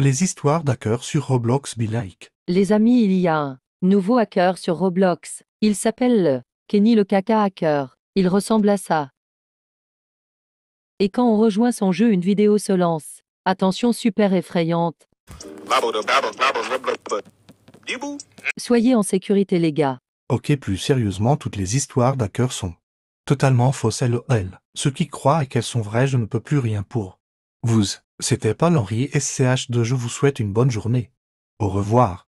Les histoires d'hackers sur Roblox be like. Les amis, il y a un nouveau hacker sur Roblox. Il s'appelle Kenny le caca hacker. Il ressemble à ça. Et quand on rejoint son jeu, une vidéo se lance. Attention super effrayante. Soyez en sécurité les gars. Ok, plus sérieusement, toutes les histoires d'hackers sont totalement fausses LOL. Ceux qui croient qu'elles sont vraies, je ne peux plus rien pour. Vous, c'était Paul-Henri SCH2. Je vous souhaite une bonne journée. Au revoir.